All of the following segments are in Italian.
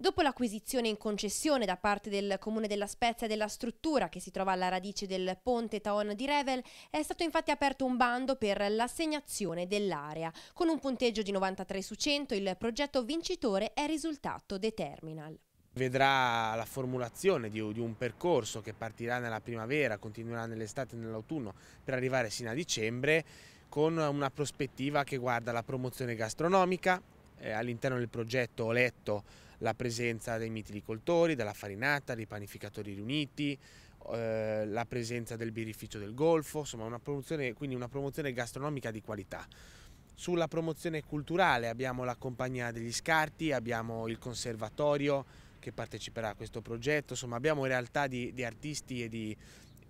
Dopo l'acquisizione in concessione da parte del Comune della Spezia della struttura che si trova alla radice del ponte Taon di Revel, è stato infatti aperto un bando per l'assegnazione dell'area. Con un punteggio di 93 su 100 il progetto vincitore è risultato The Terminal. vedrà la formulazione di, un percorso che partirà nella primavera, continuerà nell'estate e nell'autunno per arrivare sino a dicembre con una prospettiva che guarda la promozione gastronomica, eh, all'interno del progetto ho letto la presenza dei mitilicoltori, della farinata, dei panificatori riuniti, eh, la presenza del birrificio del Golfo, insomma una promozione, quindi una promozione gastronomica di qualità. Sulla promozione culturale abbiamo la compagnia degli scarti, abbiamo il conservatorio che parteciperà a questo progetto, insomma abbiamo realtà di, di artisti e di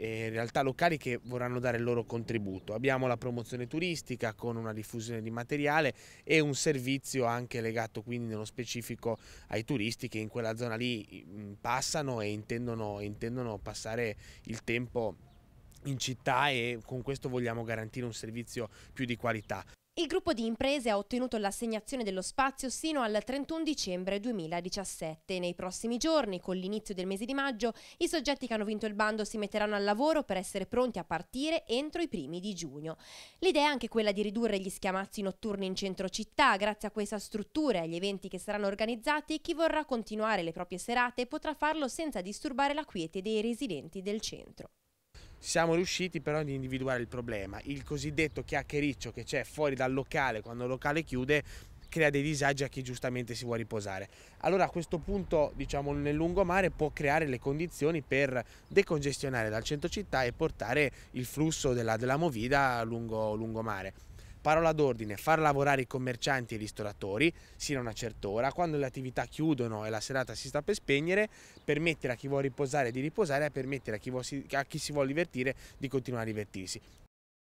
eh, realtà locali che vorranno dare il loro contributo. Abbiamo la promozione turistica con una diffusione di materiale e un servizio anche legato quindi nello specifico ai turisti che in quella zona lì mm, passano e intendono, intendono passare il tempo in città e con questo vogliamo garantire un servizio più di qualità. Il gruppo di imprese ha ottenuto l'assegnazione dello spazio sino al 31 dicembre 2017. Nei prossimi giorni, con l'inizio del mese di maggio, i soggetti che hanno vinto il bando si metteranno al lavoro per essere pronti a partire entro i primi di giugno. L'idea è anche quella di ridurre gli schiamazzi notturni in centro città. Grazie a questa struttura e agli eventi che saranno organizzati, chi vorrà continuare le proprie serate potrà farlo senza disturbare la quiete dei residenti del centro siamo riusciti però ad individuare il problema. Il cosiddetto chiacchiericcio che c'è fuori dal locale quando il locale chiude crea dei disagi a chi giustamente si vuole riposare. Allora a questo punto, diciamo, nel lungomare può creare le condizioni per decongestionare dal centro città e portare il flusso della, della movida lungo lungomare. Parola d'ordine, far lavorare i commercianti e i ristoratori sino a una certa ora, quando le attività chiudono e la serata si sta per spegnere, permettere a chi vuole riposare di riposare e permettere a chi, vuole, a chi si vuole divertire di continuare a divertirsi.